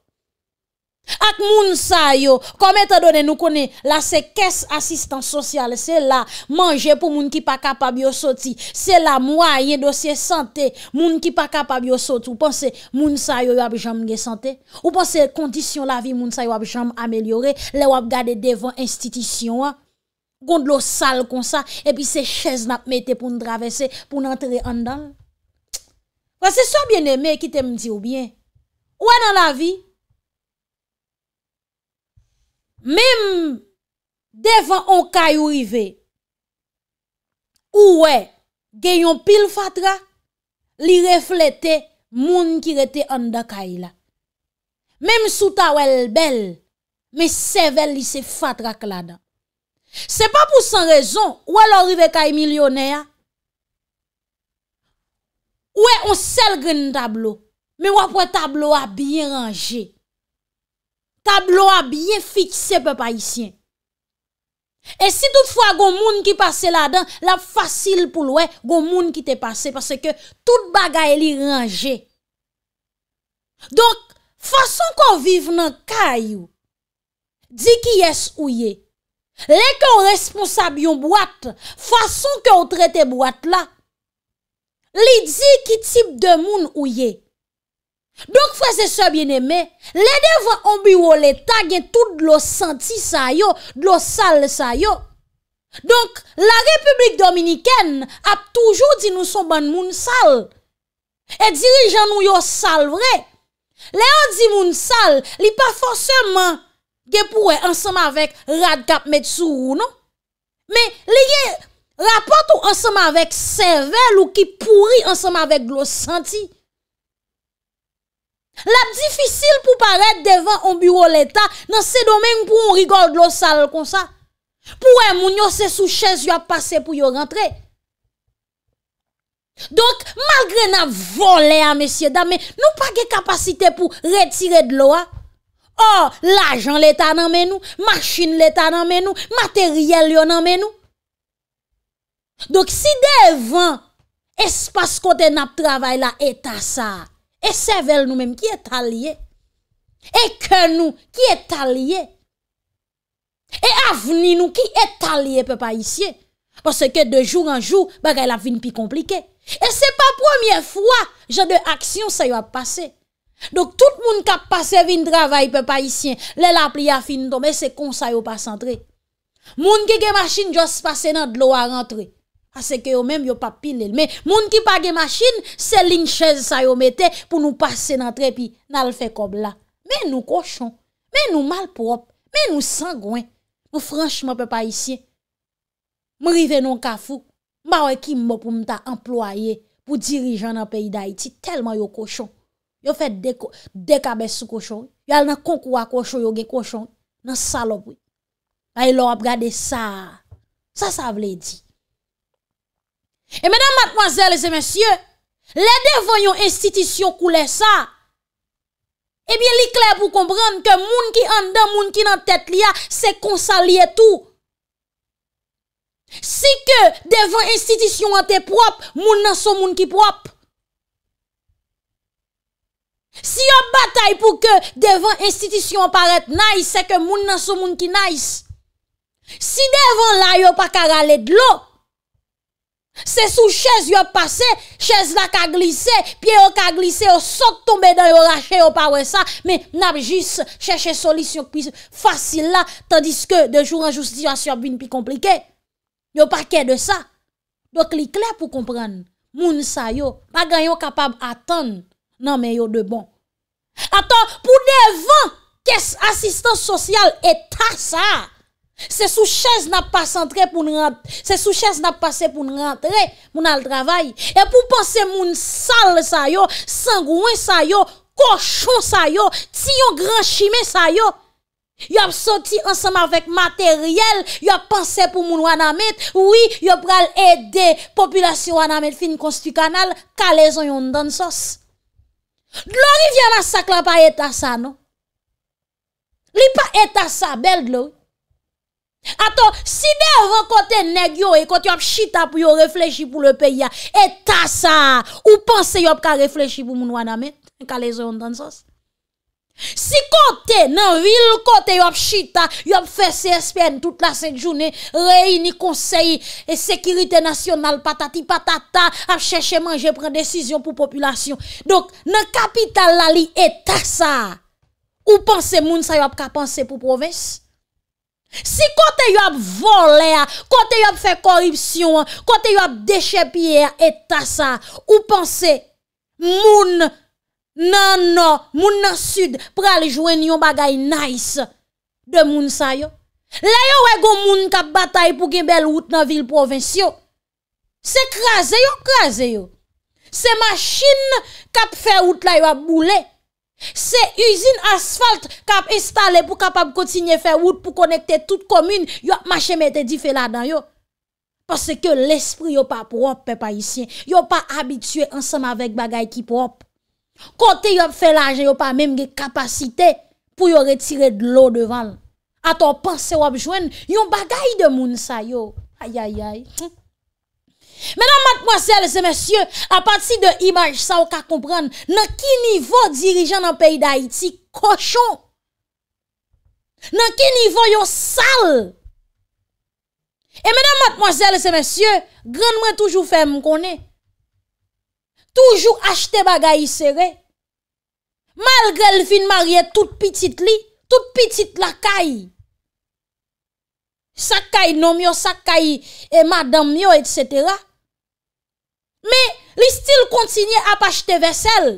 Speaker 1: Ak moun sa yo, kome te done nou kone, la se kes asistan sosyal, se la manje pou moun ki pa kapab yo soti, se la mwayen dosye sante, moun ki pa kapab yo soti, ou panse moun sa yo wap jam nge sante, ou panse kondisyon la vi moun sa yo wap jam amelyore, le wap gade devan institisyon, kond lo sal kon sa, epi se chez nap mete pou n'dravese, pou n'entre andan. Wan se so bien eme ki te mdi ou bien, ou anan la vi? Mem devan an kay ou rive, ou we, genyon pil fatra, li reflete moun ki rete an da kay la. Mem suta ou el bel, me sevel li se fatra kladan. Se pa pou san rezon, ou we lor rive kay milyonè ya. Ou we, an sel gen tablo, me wapwe tablo a bien rangé. tablo a byen fikse pe pa isyen. E si tou fwa goun moun ki pase la dan, la fasil pou lwe goun moun ki te pase, pase ke tout bagay li range. Donk, fason kon vive nan kayou, di ki yes ou ye, le kon responsab yon bwat, fason kon trete bwat la, li di ki tip de moun ou ye, Donk fwese sebyen eme, le devan ombiwo leta gen tout glos santi sa yo, glos sal sa yo. Donk la Republik Dominiken ap toujou di nou son ban moun sal. E dirijan nou yo sal vre. Le an di moun sal, li pa fwese man gen pouwe ansama vek Radkap Metsuru non. Me li gen rapat ou ansama vek Sevel ou ki pouri ansama vek glos santi. Lap difisil pou paret devan on bureau l'Etat nan se domen pou on rigol glos sal kon sa. Pou wè moun yo se sou chèz yo ap pase pou yo rentre. Donk, malgre nan volè a mesye damen, nou pa ge kapasite pou retire d'lo a. Or, l'ajan l'Etat nan menou, machin l'Etat nan menou, materyèl yo nan menou. Donk, si devan espas kote nap travay la Eta sa a. E sevel nou menm ki etalye. E ke nou ki etalye. E avni nou ki etalye pe pa isye. Pase ke de joun an joun, baka el ap vin pi komplike. E se pa pwemye fwa, jade aksyon sa yo ap pase. Dok tout moun kap pase vin travay pe pa isye. Le la pli ap fin ton, me se kon sa yo pas antre. Moun ki ge masin jose pase nan dlo a antre. Ase ke yo menm yo pa pil nel. Men, moun ki pa ge masin, se lin chèze sa yo metè pou nou pase nan trepi nan l fè kob la. Men nou kochon. Men nou malprop. Men nou sangwen. Mou franchman pe pa isye. Mou rive non kafou. Mwa we kimbo pou mta employe pou dirijan nan peyi da iti. Telman yo kochon. Yo fè dekabè sou kochon. Yo al nan kokuwa kochon yo ge kochon. Nan salop wè. Ayo lò ap gade sa. Sa sa vle di. E menan matmazèles e mensyè, le devan yon institisyon koule sa, ebyen eh li klè pou kompran ke moun ki an dan, moun ki nan tèt li a, se konsa li etou. Si ke devan institisyon an te prop, moun nan son moun ki prop. Si yon batay pou ke devan institisyon aparet nay, se ke moun nan son moun ki nays. Si devan la yon pa karale d'lop, Se sou chèze yo passe, chèze la ka glisse, piye yo ka glisse, yo sok tombe dan yo rache, yo pawe sa, men nap jis chèche solisyon kpi fasil la, tandis ke dejou anjoustijasyon bin pi komplike, yo pa kè de sa. Dok li kler pou kompran, moun sa yo, pa gen yo kapab atan, nan men yo de bon. Atan, pou devan, kes asistans sosyal etar sa? Se sou chèz n ap pase pou n rentre, moun al travay. E pou panse moun sal sa yo, sangouen sa yo, kochon sa yo, ti yo gran chimè sa yo. Yo ap soti ansem avèk materyèl, yo ap panse pou moun wana met. Ou yi yo pral ede populasyon wana met fin konsti kanal, kalè zon yon dan sos. Dlo yi vya la sakla pa etasa nou. Li pa etasa bel dlo yi. Aton, si devan kote negyo e kote yo ap chita pou yo refleji pou le peya E ta sa Ou panse yo ap ka refleji pou moun wana men e Kale zon dan sas Si kote nan vil kote yo ap chita Yo ap fese espèn tout la set jounen Reini konseyi E sekiritè nasyonal patati patata Ap chèche manje pren desisyon pou populasyon Donk nan kapital la li e ta sa Ou panse moun sa yo ap ka panse pou provense Si kote yo ap vole, kote yo ap fe koripsyon, kote yo ap deche piye etasa, ou panse moun nan nord, moun nan sud, pral jouen yon bagay nais de moun sayo? Le yo wego moun kap batay pou gebel wout nan vil provensyo? Se kraze yo, kraze yo. Se machin kap fe wout la yo ap boule, Se usine asfalt kap installe pou kap ap koutinye fe wout pou konekte tout komune, yo ap mache mette di fe ladan yo. Pase ke l'esprit yo ap wop pe pa isyen, yo ap ap habituye ansanm avèk bagay ki wop. Kote yo ap fe laje yo ap ap mèm ge kapasite pou yo retire de lo devan. A to panse wop jwen, yo bagay de moun sa yo. Ayayay. Mesdames, mademoiselles et messieurs, à partir de image, ça, vous comprenez, comprendre dans qui niveau dirigeant dans le pays d'Haïti, cochon. Dans qui niveau yon sale. Et mesdames, mademoiselles et messieurs, grandement toujours fait me Toujours acheter bagages serré. Malgré le fin marié toute petite li, toute petite la caille. Sa caille non sa caille et madame etc. Me li stil kontinye apache te vesel.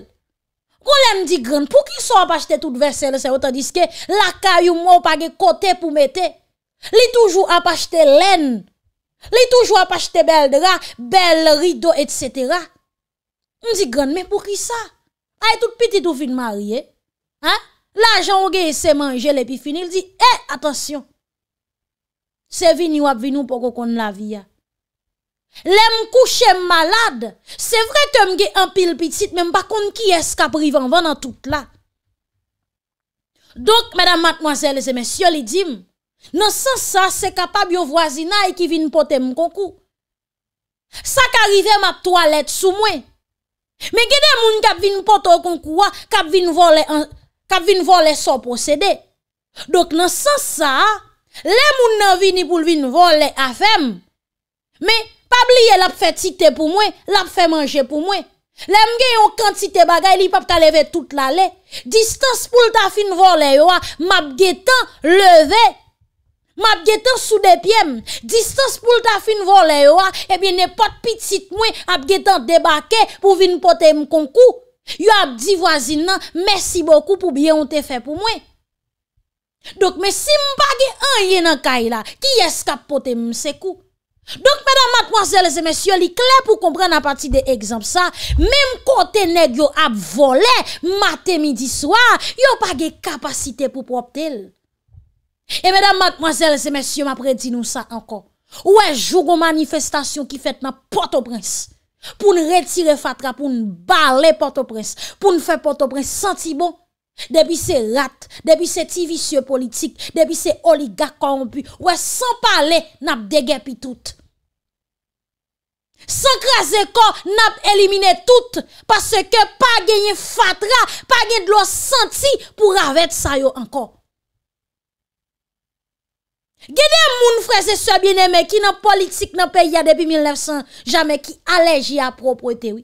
Speaker 1: Kon le mdi gran, pou ki sa apache te tout vesel se otan diske, laka yu mwopage kote pou mette. Li toujou apache te len. Li toujou apache te bel dra, bel rido, et cetera. Mdi gran, me pou ki sa? Ay tout piti tout fin marye. La jan ouge se manje le pi fini, li di, e, atensyon, se vini wap vini pou kon la viya. Lè m kouche m malade, se vre te m ge an pil pitit, men m bakon ki es kap rivan van an tout la. Dok, mèdam matmoazèles e mèsyò li dim, nan san sa, se kapab yo vwazina e ki vin potè m koukou. Sa ka rivem ap toalet sou mwen. Mè gède moun kap vin potò kon kouwa, kap vin volè, kap vin volè son posède. Dok nan san sa, lè moun nan vini pou vin volè afèm. Mè, Pab liye lap fè ti te pou mwen, lap fè manje pou mwen. Lem gen yon kant si te bagay li pap ta leve tout la le. Distans pou lta fin volè yo a, map gen tan leve. Map gen tan sou de pjem. Distans pou lta fin volè yo a, ebyen ne pot pitit mwen ap gen tan debake pou vin pote mkon kou. Yo ap di vwazin nan, mersi boku pou biye yon te fe pou mwen. Dok me si mbagi an yon an kay la, ki eskap pote mse kou? Donk mèdam matmwazèlèzèmèsyò li klen pou kompren na pati de ekzam sa, mèm kote nek yo ap vole, mate midi swa, yo page kapasite pou prop tel. E mèdam matmwazèlèzèmèsyò ma predinou sa ankon, ouè jougou manifestasyon ki fet nan pote o prens, pou n retyre fatra, pou n bale pote o prens, pou n fe pote o prens, senti bon? Debi se rat, debi se ti visye politik, debi se oliga konbu, wè san pale nap degè pi tout. San kreze kon nap elimine tout, paske pa genye fatra, pa genye dlo santi pou ravèd sayo ankon. Gede moun freze se bine me ki nan politik nan pe ya debi 1900, jame ki aleji a propwete wè.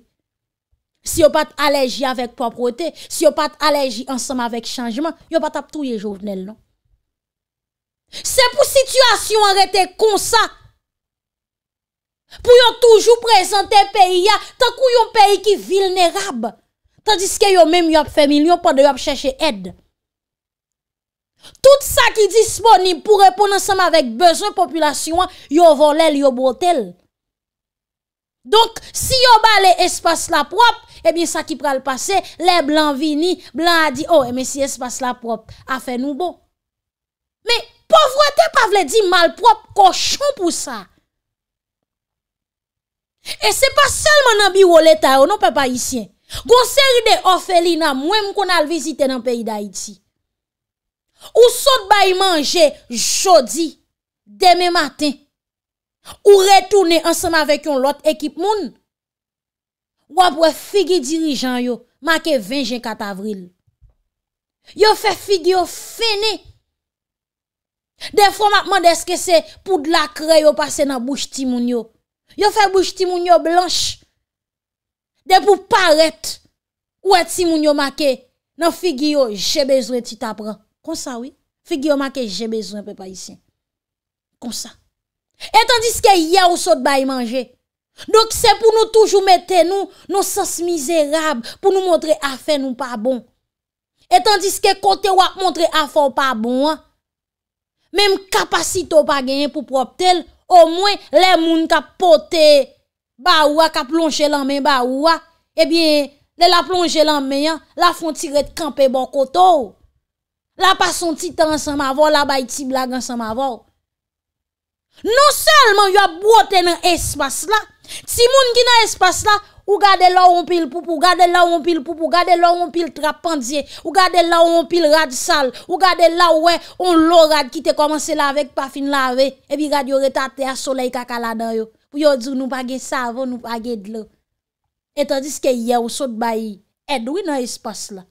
Speaker 1: Si yo pat alerji avèk poprotè, si yo pat alerji ansèm avèk chanjman, yo pat ap touye jounel non. Se pou situasyon anretè kon sa, pou yo toujou prezentè peyi ya, ta kou yo peyi ki vilnerab, ta diske yo mèm yo ap fèmil, yo pande yo ap chèche ed. Tout sa ki disponib pou repon ansèm avèk bezèn populasyon, yo volèl, yo botèl. Donc, si yo balè espas la propè, Ebyen eh sa ki pral pase, oh, eh, bon. oh, non, le blan vini, blan a di, oh, msie se passe la prop, a fe nou bo. Me, povrate pa vle di malprop, koshon pou sa. E se pa selman nan bi woleta yo, nou pe pa isyen. Gon seri de ofeli nan mwem kon al vizite nan peyi da iti. Ou sot bayi manje jodi, deme maten, ou retoune ansama vekyon lot ekip moun, Wap wè figi dirijan yo, Make vengen kat avril. Yo fè figi yo fene, De fò matman deske se, Pou dlakre yo pase nan bouj timoun yo. Yo fè bouj timoun yo blanche, De pou paret, Wè timoun yo make, Nan figi yo je bezwen ti tapran. Kon sa wè, Figi yo make je bezwen pe pa yisien. Kon sa. Etan diske yè ou sot bayi manje, Dok se pou nou toujou mette nou, nou sas mizerab pou nou montre afe nou pa bon. Etandis ke kote wak montre afe ou pa bon, mem kapasito pa genye pou prop tel, o mwen le moun ka pote ba oua, ka plonje lanmen ba oua, e bin de bon la plonje lanmen, la fon tiret kampe bon koto. La pason titan san ma vor, la bay ti blagansan ma vor. Non selman yo ap bote nan espas la, Si moun ki nan espas la, ou gade la ou anpil poupou, gade la ou anpil poupou, gade la ou anpil trapandje, ou gade la ou anpil rad sal, ou gade la ou wè, ou lò rad kite komanse lavek pa fin lavek, epi gade yo retate a soley kakalada yo, pou yo djou nou page savon, nou page dlo. Etan diske yè ou sot bayi, edwi nan espas la,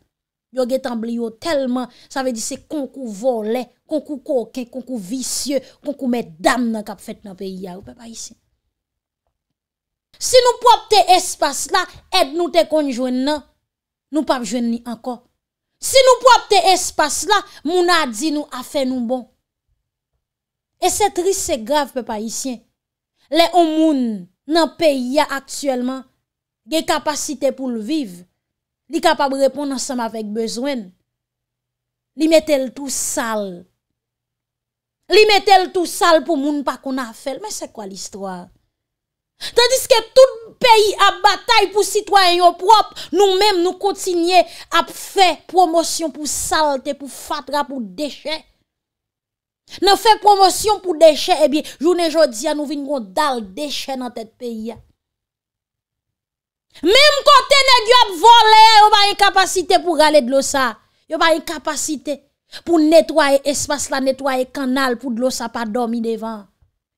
Speaker 1: yo getan bli yo telman, sa ve di se kon ku vole, kon ku koken, kon ku visye, kon ku medam nan kap fèt nan pe yè ou pe bayi sin. Si nou pou ap te espas la, ed nou te konjwen nan, nou pap jwen ni ankon. Si nou pou ap te espas la, moun a di nou a fe nou bon. E se tris se grav pe pa isyen. Le omoun nan pe ya aktuelman, ge kapasite pou l'viv, li kapab repon nan seman vek bezwen. Li metel tou sal. Li metel tou sal pou moun pa kon a fe. Men se kwa l'istwa? Tandiske tout peyi ap batay pou sitwanyon prop, nou menm nou kontinye ap fe promosyon pou salte, pou fatra, pou deshe. Nou fe promosyon pou deshe, ebi, eh jounen jodia nou vin goun dal deshe nan tet peyi ya. Menm kote ne gyo ap vole, yo ba yon kapasite pou gale dlo sa. Yo ba yon kapasite pou netwaye espas la, netwaye kanal pou dlo sa pa domi devan.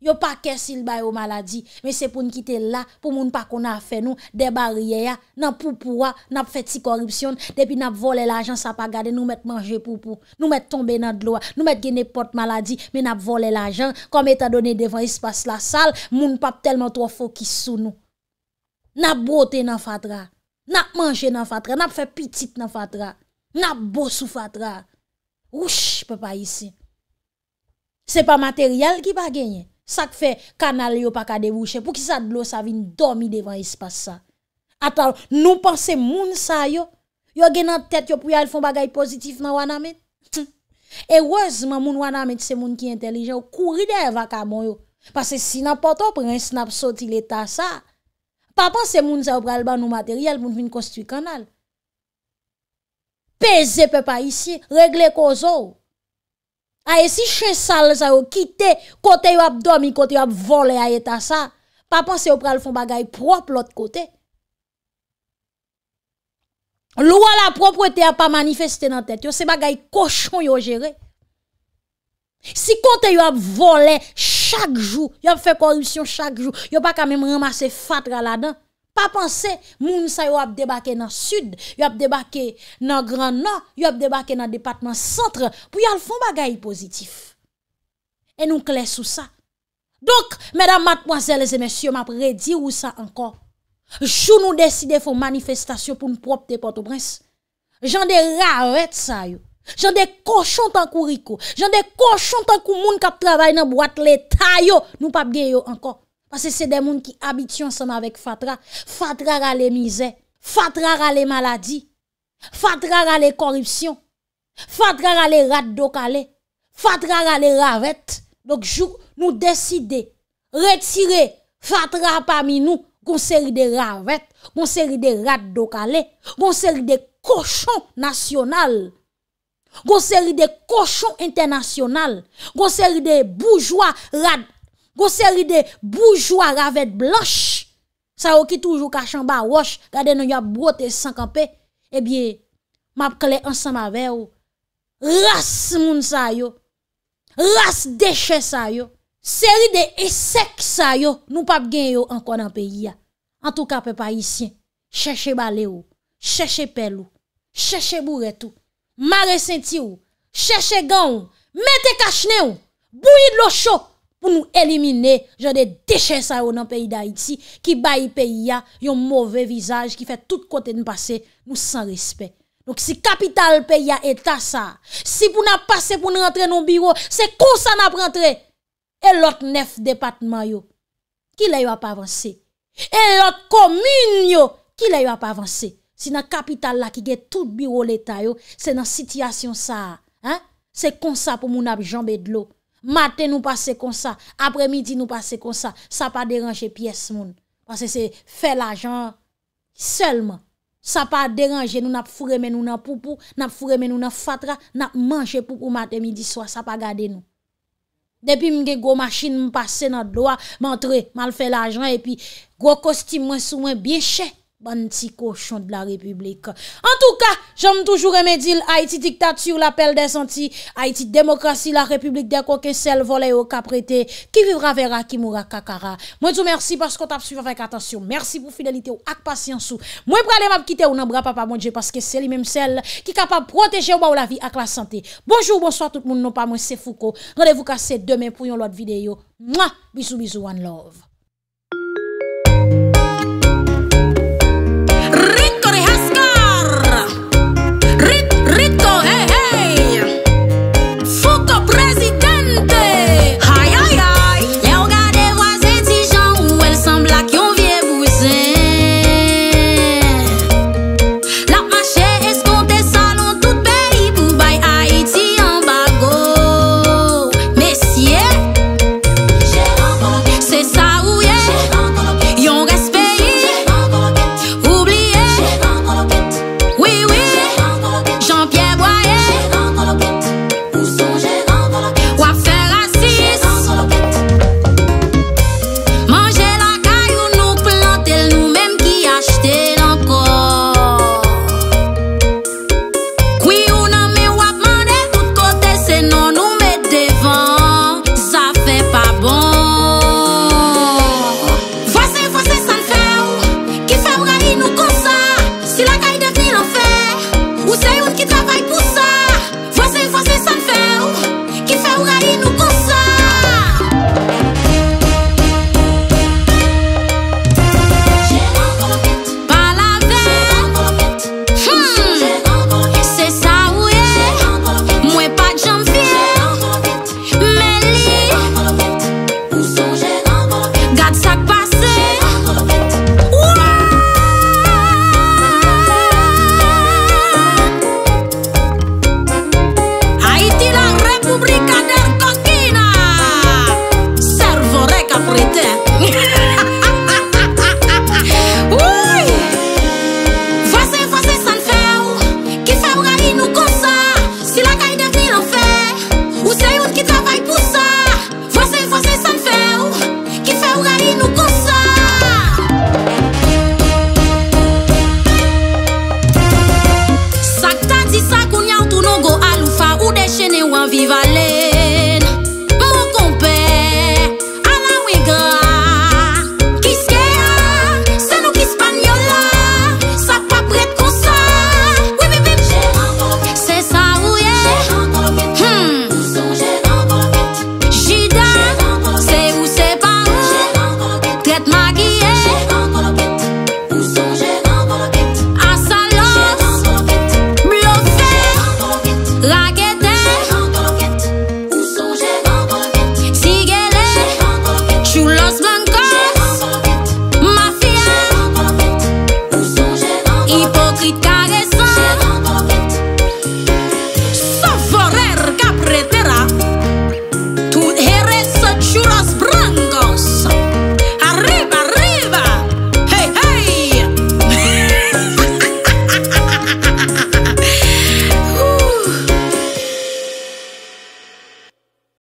Speaker 1: Yo pa kesil bayo maladi, men se pou nkite la, pou moun pa kon a fe nou, deba ryeya, nan poupouwa, nan fe ti korupsyon, depi nan vole la jan sa pa gade, nou met manje poupou, nou met tombe nan dloa, nou met genepot maladi, men nan vole la jan, kom etadone devan espas la sal, moun pap telman trofou ki sou nou. Nan bote nan fatra, nan manje nan fatra, nan fe pitit nan fatra, nan bosou fatra. Rouch, pe pa yisi. Se pa materyal ki pa genye, Sak fe kanal yo pa ka debouche pou ki sa blo sa vin domi devan espase sa. Atal nou panse moun sa yo, yo genan tet yo pou yal fon bagay pozitif nan wana met. Hm. Ewozman moun wana met se moun ki entelijen yo, kouri de evaka moun yo. Pase si napoto pre yon snap soti leta sa. Pa panse moun sa yo pral ban nou materyal pou vin konstwi kanal. Peze pe pa isi, regle ko zo yo. A e si chez sale sa ou kite, kote yon abdomi, kote yon volé, a yeta ça pas pense au pral choses bagay propre l'autre côté. Loua la propreté a pas manifeste nan tête, yo se bagay cochon yon gere. Si kote yon volé chaque jour, yon fait corruption chaque jour, yon pas quand même ramasse fatra là-dedans. A panse, moun sa yo ap debake nan sud, yo ap debake nan gran nan, yo ap debake nan departement centre pou yal fon bagay positif. E nou kles ou sa. Dok, mèdam, matmwazèl, zèmèsyè, m ap redi ou sa ankon. Jou nou deside foun manifestasyon pou nou propte Port-au-Prince. Jan de raret sa yo. Jan de koshon tankou riko. Jan de koshon tankou moun kap travay nan boat leta yo. Nou pap gen yo ankon. Pase se de moun ki abityon san avek Fatra. Fatra rale mizè. Fatra rale maladi. Fatra rale koripsyon. Fatra rale rad do kalè. Fatra rale ravèt. Dok joun nou deside. Retire Fatra pami nou. Gon seri de ravèt. Gon seri de rad do kalè. Gon seri de kochon nasyonal. Gon seri de kochon internasyonal. Gon seri de boujwa rad... Ou seri de boujwa raved blanche. Sa ou ki toujou kachan ba wosh. Gade nou ya brote sankan pe. Ebiye eh map kle ansan ma ve ou. Ras moun sa yo. Ras deche sa yo. Seri de esek sa yo. Nou pap gen yo ankonan pe yi ya. An touka pe parisien. Cheche bale ou. Cheche pel ou. Cheche buret ou. Mare senti ou. Cheche gan ou. Mete kachne ou. Bouyid lo chok. pou nou elimine jan de deshe sa yo nan peyi da iti, ki bayi peyi ya yon mouve vizaj, ki fe tout kote nou pase, mou san respet. Donc si kapital peyi ya eta sa, si pou nan pase pou nan rentre nou biro, se kon sa nan prentre, e lot nef depatman yo, ki la yo ap avanse, e lot komin yo, ki la yo ap avanse. Si nan kapital la ki ge tout biro l'eta yo, se nan sityasyon sa, se kon sa pou moun ap janbe dlo, Mate nou pase konsa, apre midi nou pase konsa, sa pa deranje piyes moun. Pase se fel ajan, selman. Sa pa deranje nou nap furemen nou nan pupu, nap furemen nou nan fatra, nap manje pupu mate midi swa, sa pa gade nou. Depi mge gwo machine mpase nan doa, mantre mal fel ajan, epi gwo kosti mwen sou mwen bieche. Banti kochon de la republik. En tou ka, jom toujou remedil Haiti diktat sur la pel desanti. Haiti demokrasi la republik deko ke sel vole yo ka prete. Ki vivra vera, ki moura kakara. Mwen tou mersi pasko tap suivan vek atasyon. Mersi pou fidelite ou ak pasyansou. Mwen pralem ap kite ou nan bra pa pa mounje paske seli menm sel ki kapab proteje ou ba ou la vi ak la sante. Bonjour, bonsoir tout moun non pa mwen se fouko. Radevou ka se demen pou yon lot videyo. Bizou, bizou, one love.